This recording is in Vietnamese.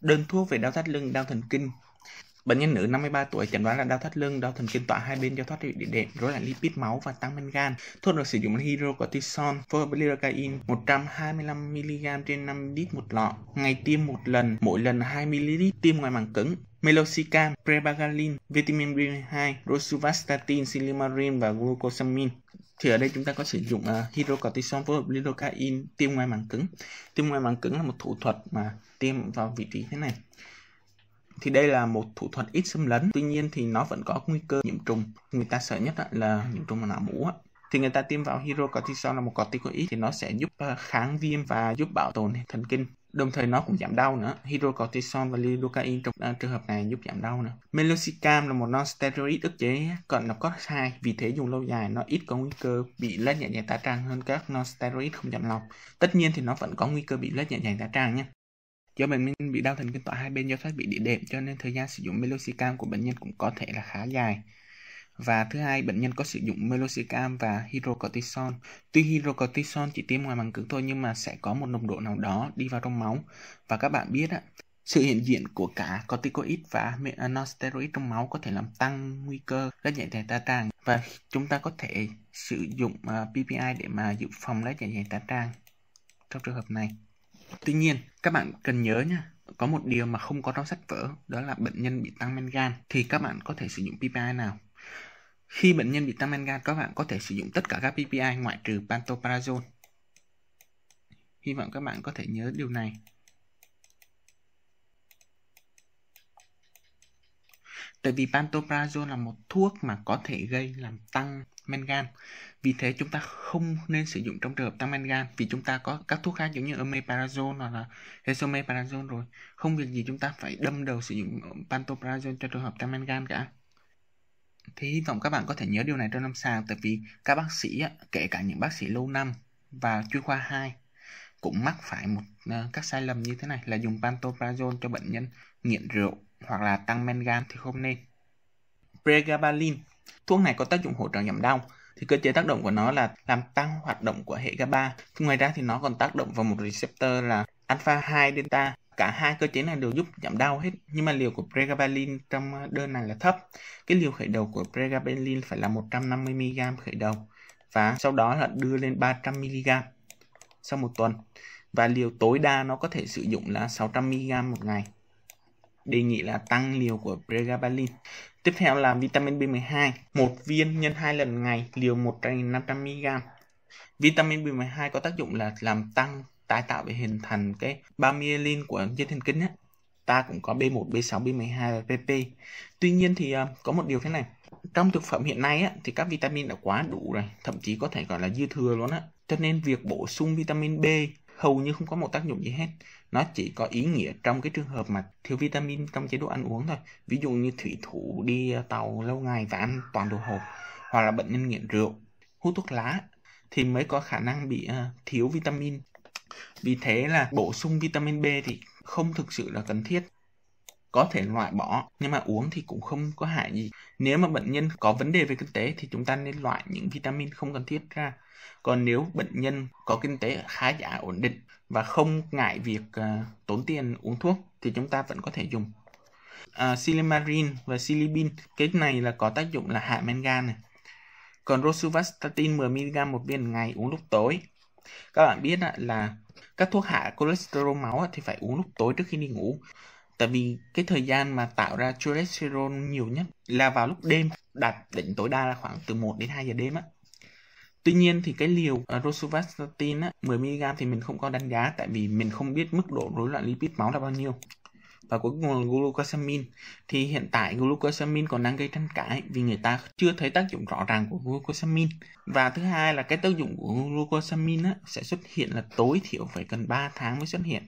đơn thuốc về đau thắt lưng, đau thần kinh. Bệnh nhân nữ 53 tuổi chẩn đoán là đau thắt lưng, đau thần kinh tọa hai bên do thoát vị địa đệm, rối loạn lipid máu và tăng men gan. Thuốc được sử dụng là hydrocortisone, phối với lidocaine 125 mg trên 5 lít một lọ, ngày tiêm một lần, mỗi lần 2 ml tiêm ngoài màng cứng. Meloxicam, Pregabalin, vitamin B2, rosuvastatin, silimarin và glucosamine thì ở đây chúng ta có sử dụng uh, hydrocortisone phối hợp lidocaine tiêm ngoài màng cứng tiêm ngoài màng cứng là một thủ thuật mà tiêm vào vị trí thế này thì đây là một thủ thuật ít xâm lấn tuy nhiên thì nó vẫn có nguy cơ nhiễm trùng người ta sợ nhất là nhiễm trùng não mũ thì người ta tiêm vào hydrocortisone là một corticoid thì nó sẽ giúp à, kháng viêm và giúp bảo tồn thần kinh Đồng thời nó cũng giảm đau nữa. Hydrocortisone và lidocaine trong uh, trường hợp này giúp giảm đau nữa. Meloxicam là một non-steroid ức chế cận nó có 2, vì thế dùng lâu dài nó ít có nguy cơ bị lết nhẹ nhàng tá tràng hơn các non-steroid không giảm lọc. Tất nhiên thì nó vẫn có nguy cơ bị lết nhẹ nhàng tá tràng nhé. Do bệnh nhân bị đau thần kinh tọa hai bên do thoát vị địa đệm cho nên thời gian sử dụng meloxicam của bệnh nhân cũng có thể là khá dài. Và thứ hai, bệnh nhân có sử dụng meloxicam và hydrocortisone. Tuy hydrocortisone chỉ tiêm ngoài màng cứng thôi nhưng mà sẽ có một nồng độ nào đó đi vào trong máu. Và các bạn biết á, sự hiện diện của cả corticoid và nosteroid trong máu có thể làm tăng nguy cơ các dạng dày tá tràng và chúng ta có thể sử dụng à, PPI để mà dự phòng các dạng dày tá tràng trong trường hợp này. Tuy nhiên, các bạn cần nhớ nha, có một điều mà không có trong sách vở đó là bệnh nhân bị tăng men gan thì các bạn có thể sử dụng PPI nào? Khi bệnh nhân bị tăng men các bạn có thể sử dụng tất cả các PPI ngoại trừ pantoprazole. Hy vọng các bạn có thể nhớ điều này. Tại vì pantoprazole là một thuốc mà có thể gây làm tăng men gan. Vì thế chúng ta không nên sử dụng trong trường hợp tăng men gan vì chúng ta có các thuốc khác giống như omeprazole hoặc là esomeprazole rồi. Không việc gì chúng ta phải đâm đầu sử dụng pantoprazole cho trường hợp tăng men gan cả thì hy vọng các bạn có thể nhớ điều này trong năm sàng tại vì các bác sĩ kể cả những bác sĩ lâu năm và chuyên khoa 2 cũng mắc phải một ờ, các sai lầm như thế này là dùng pantoprazole cho bệnh nhân nghiện rượu hoặc là tăng men gan thì không nên. Pregabalin. Thuốc này có tác dụng hỗ trợ giảm đau thì cơ chế tác động của nó là làm tăng hoạt động của hệ GABA. Ngoài ra thì nó còn tác động vào một receptor là alpha 2 delta cả hai cơ chế này đều giúp giảm đau hết nhưng mà liều của pregabalin trong ờ, đơn này là thấp cái liều khởi đầu của pregabalin phải là 150 mg khởi đầu và sau đó là đưa lên 300 mg sau một tuần và liều tối đa nó có thể sử dụng là 600 mg một ngày đề nghị là tăng liều của pregabalin tiếp theo là vitamin B12 một viên nhân hai lần ngày liều 1 500 mg vitamin B12 có tác dụng là làm tăng tái tạo để hình thành cái ba myelin của dây thần kinh á ta cũng có B1, B6, B12 và PP. Tuy nhiên thì à, có một điều thế này, trong thực phẩm hiện nay á, thì các vitamin đã quá đủ rồi, thậm chí có thể gọi là dư thừa luôn á. Cho nên việc bổ sung vitamin B hầu như không có một tác dụng gì hết. Nó chỉ có ý nghĩa trong cái trường hợp mà thiếu vitamin trong chế độ ăn uống thôi. Ví dụ như thủy thủ đi à, tàu lâu ngày và ăn toàn đồ hộp, hoặc là bệnh nhân nghiện rượu, hút thuốc lá thì mới có khả năng bị à, thiếu vitamin vì thế là bổ sung vitamin B thì không thực sự là cần thiết có thể loại bỏ nhưng mà uống thì cũng không có hại gì nếu mà bệnh nhân có vấn đề về kinh tế thì chúng ta nên loại những vitamin không cần thiết ra còn nếu bệnh nhân có kinh tế khá giả ổn định và không ngại việc uh, tốn tiền uống thuốc thì chúng ta vẫn có thể dùng uh, silimarin và silibin cái này là có tác dụng là hạ men gan này còn rosuvastatin 10 mg một viên ngày uống lúc tối các bạn biết là các thuốc hạ cholesterol máu thì phải uống lúc tối trước khi đi ngủ tại vì cái thời gian mà tạo ra cholesterol nhiều nhất là vào lúc đêm đạt đỉnh tối đa là khoảng từ 1 đến 2 giờ đêm á Tuy nhiên thì cái liều à, rosuvastatin á, 10mg thì mình không có đánh giá tại vì mình không biết mức độ rối loạn lipid máu là bao nhiêu và cuối cùng là glucosamine thì hiện tại glucosamine còn đang gây tranh cãi vì người ta chưa thấy tác dụng rõ ràng của glucosamine và thứ hai là cái tác dụng của glucosamine á, sẽ xuất hiện là tối thiểu phải cần 3 tháng mới xuất hiện